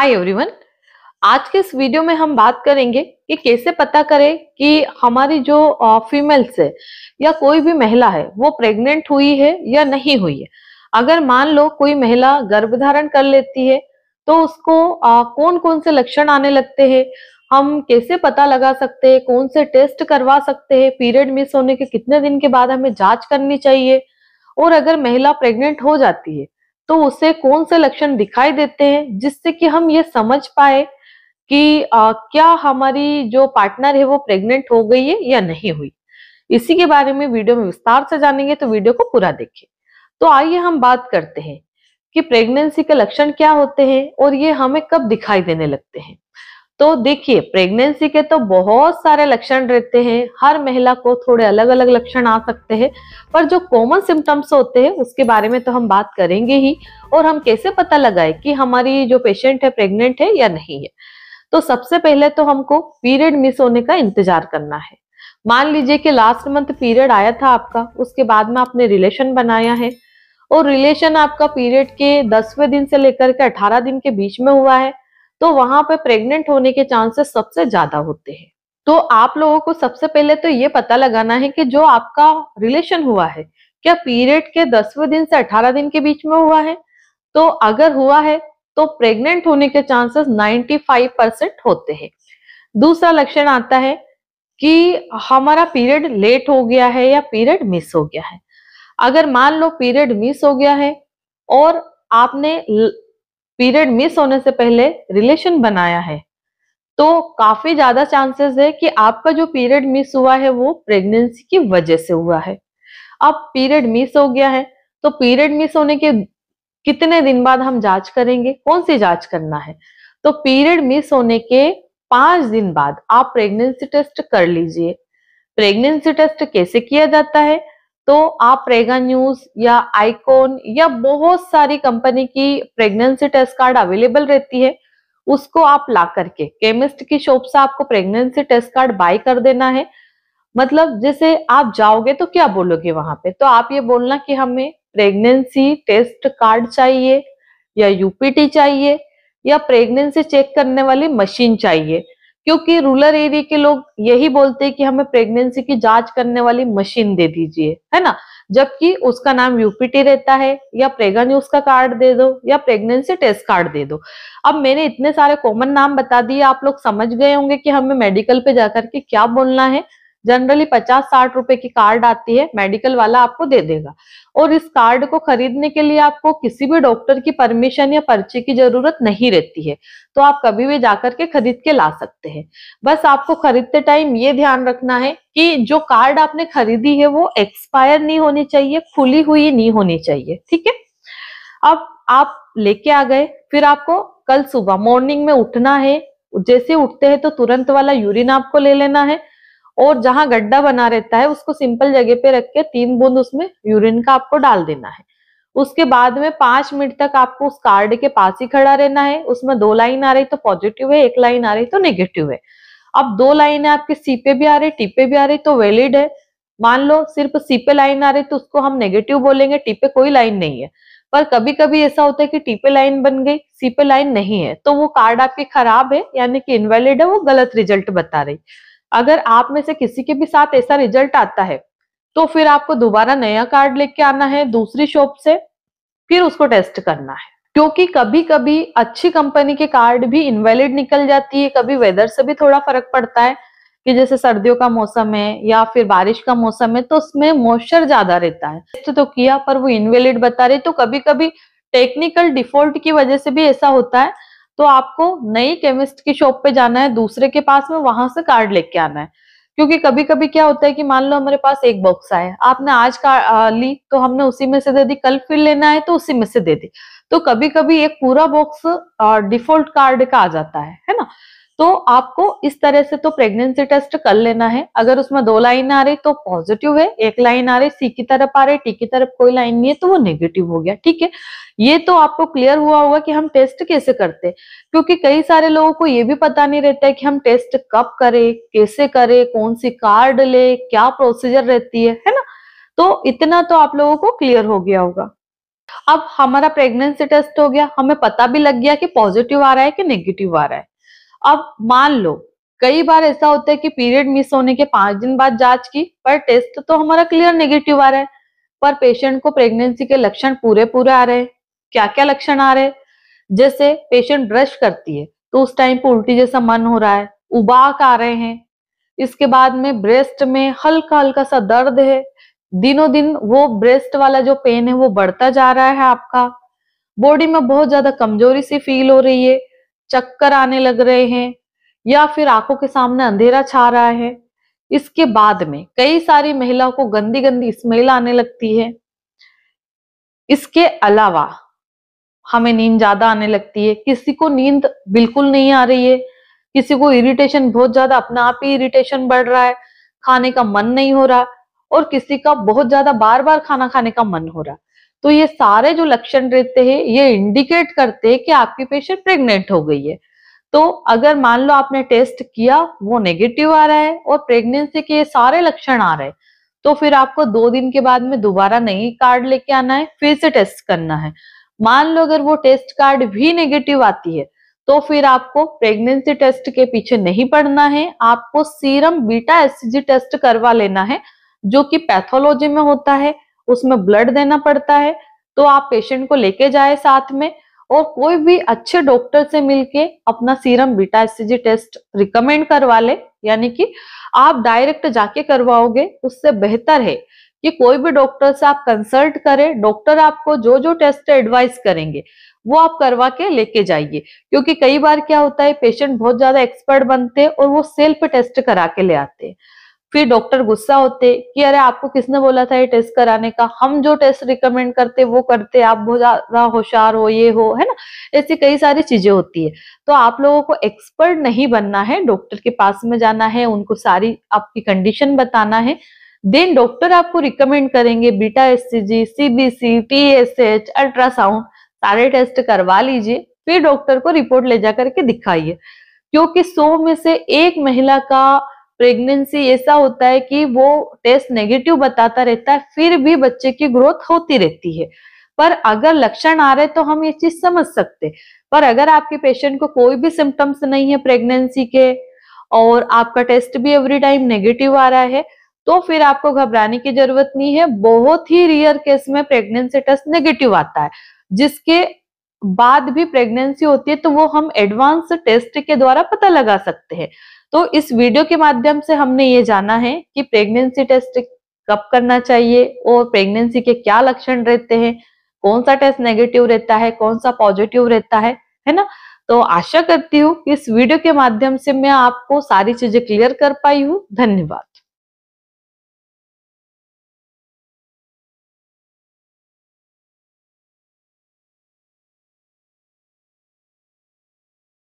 hi everyone आज के इस वीडियो में हम बात करेंगे कि कैसे पता करें कि हमारी जो फीमेल्स है या कोई भी महिला है वो प्रेग्नेंट हुई है या नहीं हुई है अगर मान लो कोई महिला गर्भधारण कर लेती है तो उसको आ, कौन कौन से लक्षण आने लगते हैं हम कैसे पता लगा सकते हैं कौन से टेस्ट करवा सकते हैं पीरियड मिस होने के कितने दिन के बाद हमें जांच करनी चाहिए और अगर महिला प्रेग्नेंट हो जाती है तो उसे कौन से लक्षण दिखाई देते हैं जिससे कि हम ये समझ पाए कि आ, क्या हमारी जो पार्टनर है वो प्रेग्नेंट हो गई है या नहीं हुई इसी के बारे में वीडियो में विस्तार से जानेंगे तो वीडियो को पूरा देखें तो आइए हम बात करते हैं कि प्रेगनेंसी के लक्षण क्या होते हैं और ये हमें कब दिखाई देने लगते हैं तो देखिए प्रेगनेंसी के तो बहुत सारे लक्षण रहते हैं हर महिला को थोड़े अलग अलग लक्षण आ सकते हैं पर जो कॉमन सिम्टम्स होते हैं उसके बारे में तो हम बात करेंगे ही और हम कैसे पता लगाए कि हमारी जो पेशेंट है प्रेग्नेंट है या नहीं है तो सबसे पहले तो हमको पीरियड मिस होने का इंतजार करना है मान लीजिए कि लास्ट मंथ पीरियड आया था आपका उसके बाद में आपने रिलेशन बनाया है और रिलेशन आपका पीरियड के दसवें दिन से लेकर के अठारह दिन के बीच में हुआ है तो वहां पर प्रेग्नेंट होने के चांसेस सबसे ज्यादा होते हैं तो आप लोगों को सबसे पहले तो ये पता लगाना है कि जो आपका रिलेशन हुआ है क्या पीरियड के दसवें दिन से अठारह दिन के बीच में हुआ है तो अगर हुआ है तो प्रेग्नेंट होने के चांसेस 95 परसेंट होते हैं दूसरा लक्षण आता है कि हमारा पीरियड लेट हो गया है या पीरियड मिस हो गया है अगर मान लो पीरियड मिस हो गया है और आपने पीरियड मिस होने से पहले रिलेशन बनाया है तो काफी ज्यादा चांसेस है कि आपका जो पीरियड मिस हुआ है वो प्रेगनेंसी की वजह से हुआ है अब पीरियड मिस हो गया है तो पीरियड मिस होने के कितने दिन बाद हम जांच करेंगे कौन सी जांच करना है तो पीरियड मिस होने के पांच दिन बाद आप प्रेगनेंसी टेस्ट कर लीजिए प्रेगनेंसी टेस्ट कैसे किया जाता है तो आप प्रेगा न्यूज या आइकॉन या बहुत सारी कंपनी की प्रेगनेंसी टेस्ट कार्ड अवेलेबल रहती है उसको आप ला करके केमिस्ट की शॉप से आपको प्रेगनेंसी टेस्ट कार्ड बाय कर देना है मतलब जैसे आप जाओगे तो क्या बोलोगे वहां पे तो आप ये बोलना कि हमें प्रेगनेंसी टेस्ट कार्ड चाहिए या यूपीटी चाहिए या प्रेगनेंसी चेक करने वाली मशीन चाहिए क्योंकि रूरल एरिया के लोग यही बोलते हैं कि हमें प्रेगनेंसी की जांच करने वाली मशीन दे दीजिए है ना जबकि उसका नाम यूपीटी रहता है या प्रेगा न्यूज का कार्ड दे दो या प्रेगनेंसी टेस्ट कार्ड दे दो अब मैंने इतने सारे कॉमन नाम बता दिए आप लोग समझ गए होंगे कि हमें मेडिकल पे जाकर के क्या बोलना है जनरली पचास साठ रुपए की कार्ड आती है मेडिकल वाला आपको दे देगा और इस कार्ड को खरीदने के लिए आपको किसी भी डॉक्टर की परमिशन या पर्चे की जरूरत नहीं रहती है तो आप कभी भी जाकर के खरीद के ला सकते हैं बस आपको खरीदते टाइम ये ध्यान रखना है कि जो कार्ड आपने खरीदी है वो एक्सपायर नहीं होनी चाहिए खुली हुई नहीं होनी चाहिए ठीक है अब आप लेके आ गए फिर आपको कल सुबह मॉर्निंग में उठना है जैसे उठते हैं तो तुरंत वाला यूरिन आपको ले लेना है और जहां गड्ढा बना रहता है उसको सिंपल जगह पे रख के तीन बूंद उसमें यूरिन का आपको डाल देना है उसके बाद में पांच मिनट तक आपको उस कार्ड के पास ही खड़ा रहना है उसमें दो लाइन आ रही तो पॉजिटिव है एक लाइन आ रही तो नेगेटिव है अब दो लाइन आपके सी पे भी आ रही टी पे भी आ रही तो वैलिड है मान लो सिर्फ सी पे लाइन आ रही तो उसको हम नेगेटिव बोलेंगे टी पे कोई लाइन नहीं है पर कभी कभी ऐसा होता है कि टीपे लाइन बन गई सी पे लाइन नहीं है तो वो कार्ड आपकी खराब है यानी कि इनवैलिड है वो गलत रिजल्ट बता रही अगर आप में से किसी के भी साथ ऐसा रिजल्ट आता है तो फिर आपको दोबारा नया कार्ड लेके आना है दूसरी शॉप से फिर उसको टेस्ट करना है क्योंकि कभी कभी अच्छी कंपनी के कार्ड भी इनवैलिड निकल जाती है कभी वेदर से भी थोड़ा फर्क पड़ता है कि जैसे सर्दियों का मौसम है या फिर बारिश का मौसम है तो उसमें मॉइस्चर ज्यादा रहता है टेस्ट तो किया पर वो इनवेलिड बता रहे तो कभी कभी टेक्निकल डिफॉल्ट की वजह से भी ऐसा होता है तो आपको नई केमिस्ट की शॉप पे जाना है दूसरे के पास में वहां से कार्ड लेके आना है क्योंकि कभी कभी क्या होता है कि मान लो हमारे पास एक बॉक्स आए आपने आज का ली तो हमने उसी में से दे दी कल फिर लेना है तो उसी में से दे दी तो कभी कभी एक पूरा बॉक्स डिफॉल्ट कार्ड का आ जाता है है ना तो आपको इस तरह से तो प्रेगनेंसी टेस्ट कर लेना है अगर उसमें दो लाइन आ रही तो पॉजिटिव है एक लाइन आ रही सी की तरफ आ रही टी की तरफ कोई लाइन नहीं है तो वो नेगेटिव हो गया ठीक है ये तो आपको क्लियर हुआ होगा कि हम टेस्ट कैसे करते क्योंकि कई सारे लोगों को ये भी पता नहीं रहता है कि हम टेस्ट कब करें कैसे करें कौन सी कार्ड ले क्या प्रोसीजर रहती है है ना तो इतना तो आप लोगों को क्लियर हो गया होगा अब हमारा प्रेगनेंसी टेस्ट हो गया हमें पता भी लग गया कि पॉजिटिव आ रहा है कि नेगेटिव आ रहा है अब मान लो कई बार ऐसा होता है कि पीरियड मिस होने के पांच दिन बाद जांच की पर टेस्ट तो हमारा क्लियर नेगेटिव आ रहा है पर पेशेंट को प्रेगनेंसी के लक्षण पूरे पूरे आ रहे हैं क्या क्या लक्षण आ रहे हैं जैसे पेशेंट ब्रश करती है तो उस टाइम पर उल्टी जैसा मन हो रहा है उबाक आ रहे हैं इसके बाद में ब्रेस्ट में हल्का हल्का सा दर्द है दिनों दिन वो ब्रेस्ट वाला जो पेन है वो बढ़ता जा रहा है आपका बॉडी में बहुत ज्यादा कमजोरी सी फील हो रही है चक्कर आने लग रहे हैं या फिर आंखों के सामने अंधेरा छा रहा है इसके बाद में कई सारी महिलाओं को गंदी गंदी स्मेल आने लगती है इसके अलावा हमें नींद ज्यादा आने लगती है किसी को नींद बिल्कुल नहीं आ रही है किसी को इरिटेशन बहुत ज्यादा अपने आप ही इरिटेशन बढ़ रहा है खाने का मन नहीं हो रहा और किसी का बहुत ज्यादा बार बार खाना खाने का मन हो रहा तो ये सारे जो लक्षण रहते हैं ये इंडिकेट करते हैं कि आपकी पेशेंट प्रेग्नेंट हो गई है तो अगर मान लो आपने टेस्ट किया वो नेगेटिव आ रहा है और प्रेगनेंसी के ये सारे लक्षण आ रहे हैं तो फिर आपको दो दिन के बाद में दोबारा नई कार्ड लेके आना है फिर से टेस्ट करना है मान लो अगर वो टेस्ट कार्ड भी नेगेटिव आती है तो फिर आपको प्रेगनेंसी टेस्ट के पीछे नहीं पड़ना है आपको सीरम बीटा एससीजी टेस्ट करवा लेना है जो कि पैथोलॉजी में होता है उसमें ब्लड देना पड़ता है तो आप पेशेंट को लेके जाए साथ में और कोई भी अच्छे डॉक्टर से मिलके अपना serum beta SCG test recommend करवा ले यानी कि आप डायरेक्ट जाके करवाओगे उससे बेहतर है कि कोई भी डॉक्टर से आप कंसल्ट करें डॉक्टर आपको जो जो टेस्ट एडवाइस करेंगे वो आप करवा के लेके जाइए क्योंकि कई बार क्या होता है पेशेंट बहुत ज्यादा एक्सपर्ट बनते हैं और वो सेल्फ टेस्ट करा के ले आते हैं फिर डॉक्टर गुस्सा होते कि अरे आपको किसने बोला था ये टेस्ट कराने का हम जो टेस्ट रिकमेंड करते वो करते आप बहुत ज्यादा होशियार हो ये हो है ना ऐसी कई सारी चीजें होती है तो आप लोगों को एक्सपर्ट नहीं बनना है डॉक्टर के पास में जाना है उनको सारी आपकी कंडीशन बताना है देन डॉक्टर आपको रिकमेंड करेंगे beta S C G CBC TSH ultrasound सारे टेस्ट करवा लीजिए फिर डॉक्टर को रिपोर्ट ले जा करके दिखाइए क्योंकि सौ में से एक महिला का प्रेगनेंसी ऐसा होता है कि वो टेस्ट नेगेटिव बताता रहता है फिर भी बच्चे की ग्रोथ होती रहती है पर अगर लक्षण आ रहे तो हम ये चीज समझ सकते पर अगर आपके पेशेंट को कोई भी सिम्टम्स नहीं है प्रेगनेंसी के और आपका टेस्ट भी एवरी टाइम नेगेटिव आ रहा है तो फिर आपको घबराने की जरूरत नहीं है बहुत ही रियर केस में प्रेगनेंसी टेस्ट नेगेटिव आता है जिसके बाद भी प्रेगनेंसी होती है तो वो हम एडवांस टेस्ट के द्वारा पता लगा सकते हैं तो इस वीडियो के माध्यम से हमने ये जाना है कि प्रेगनेंसी टेस्ट कब करना चाहिए और प्रेगनेंसी के क्या लक्षण रहते हैं कौन सा टेस्ट नेगेटिव रहता है कौन सा पॉजिटिव रहता है है ना तो आशा करती हूँ इस वीडियो के माध्यम से मैं आपको सारी चीजें क्लियर कर पाई हूँ धन्यवाद